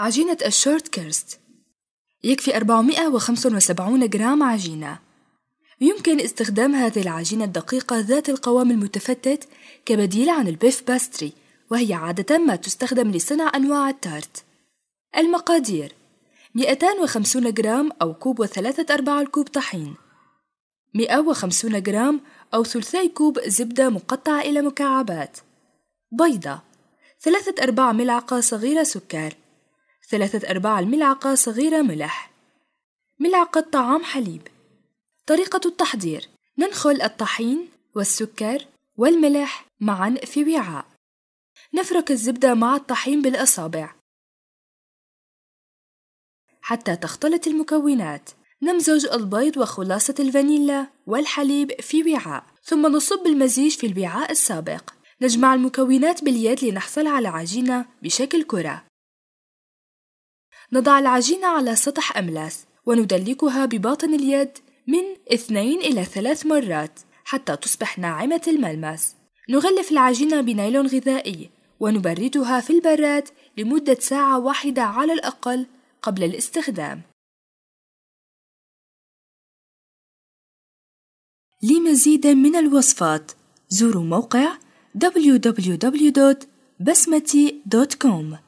عجينة الشورت كيرست يكفي 475 جرام عجينة يمكن استخدام هذه العجينة الدقيقة ذات القوام المتفتت كبديل عن البيف باستري وهي عادة ما تستخدم لصنع أنواع التارت المقادير 250 جرام أو كوب وثلاثة أرباع الكوب طحين 150 جرام أو ثلثي كوب زبدة مقطعة إلى مكعبات بيضة ثلاثة أرباع ملعقة صغيرة سكر ثلاثة أرباع الملعقة صغيرة ملح ملعقة طعام حليب طريقة التحضير ننخل الطحين والسكر والملح معا في وعاء نفرك الزبدة مع الطحين بالأصابع حتى تختلط المكونات نمزج البيض وخلاصة الفانيلا والحليب في وعاء ثم نصب المزيج في الوعاء السابق نجمع المكونات باليد لنحصل على عجينة بشكل كرة نضع العجينة على سطح أملاس وندلكها بباطن اليد من اثنين إلى ثلاث مرات حتى تصبح ناعمة الملمس. نغلف العجينة بنايلون غذائي ونبردها في البراد لمدة ساعة واحدة على الأقل قبل الاستخدام. لمزيد من الوصفات زوروا موقع www.basmati.com